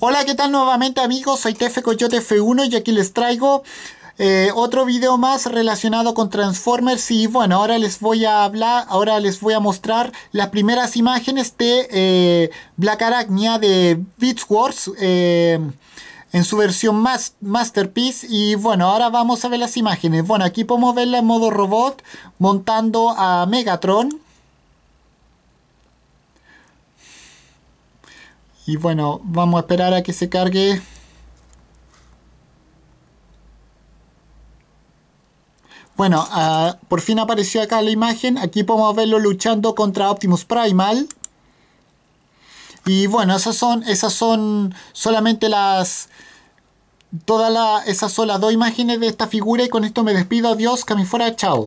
Hola, ¿qué tal nuevamente amigos? Soy TF Coyote F1 y aquí les traigo eh, otro video más relacionado con Transformers y bueno, ahora les voy a hablar, ahora les voy a mostrar las primeras imágenes de eh, Black Arachnia de Beats Wars eh, en su versión más Masterpiece y bueno, ahora vamos a ver las imágenes. Bueno, aquí podemos verla en modo robot montando a Megatron. Y bueno, vamos a esperar a que se cargue. Bueno, ah, por fin apareció acá la imagen. Aquí podemos verlo luchando contra Optimus Primal. Y bueno, esas son, esas son solamente las... Todas la, esas son las dos imágenes de esta figura y con esto me despido. Adiós, que fuera, chao.